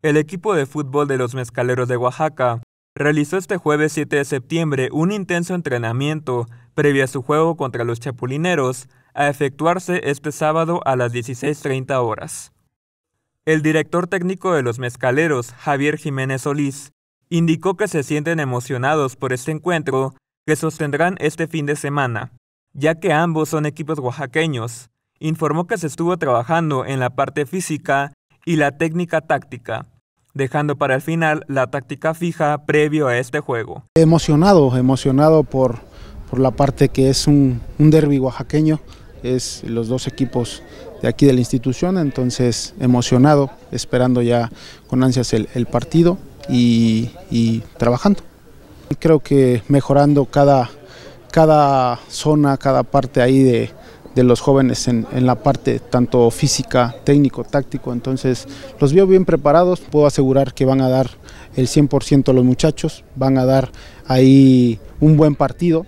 El equipo de fútbol de los Mezcaleros de Oaxaca realizó este jueves 7 de septiembre un intenso entrenamiento previo a su juego contra los Chapulineros a efectuarse este sábado a las 16.30 horas. El director técnico de los Mezcaleros, Javier Jiménez Solís, indicó que se sienten emocionados por este encuentro que sostendrán este fin de semana, ya que ambos son equipos oaxaqueños. Informó que se estuvo trabajando en la parte física y la técnica táctica, dejando para el final la táctica fija previo a este juego. Emocionado, emocionado por, por la parte que es un, un derby oaxaqueño, es los dos equipos de aquí de la institución, entonces emocionado, esperando ya con ansias el, partido y, y, trabajando. Creo que mejorando cada, cada zona, cada parte ahí de, de los jóvenes en, la parte tanto física, técnico, táctico. Entonces los veo bien preparados, puedo asegurar que van a dar el 100% los muchachos, van a dar ahí un buen partido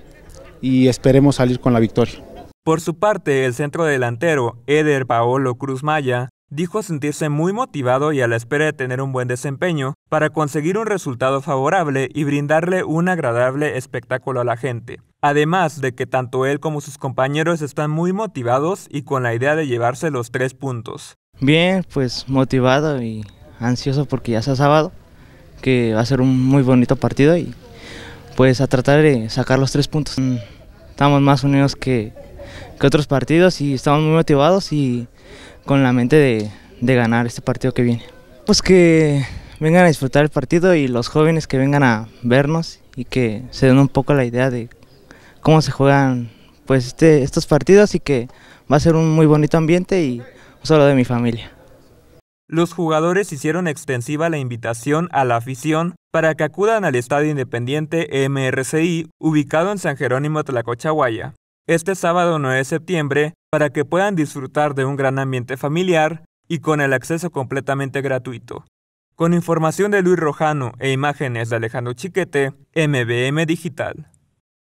y esperemos salir con la victoria. Por su parte, el centro delantero, Eder Paolo Cruz Maya, dijo sentirse muy motivado y a la espera de tener un buen desempeño para conseguir un resultado favorable y brindarle un agradable espectáculo a la gente. Además de que tanto él como sus compañeros están muy motivados y con la idea de llevarse los tres puntos. Bien, pues motivado y ansioso porque ya sea sábado, que va a ser un muy bonito partido y pues a tratar de sacar los tres puntos. Mm, estamos más unidos que, que otros partidos y estamos muy motivados y con la mente de, de ganar este partido que viene. Pues que vengan a disfrutar el partido y los jóvenes que vengan a vernos y que se den un poco la idea de cómo se juegan pues, este, estos partidos y que va a ser un muy bonito ambiente y solo de mi familia. Los jugadores hicieron extensiva la invitación a la afición para que acudan al Estadio Independiente MRCI, ubicado en San Jerónimo Tlacochahuaya, este sábado 9 de septiembre, para que puedan disfrutar de un gran ambiente familiar y con el acceso completamente gratuito. Con información de Luis Rojano e imágenes de Alejandro Chiquete, MBM Digital.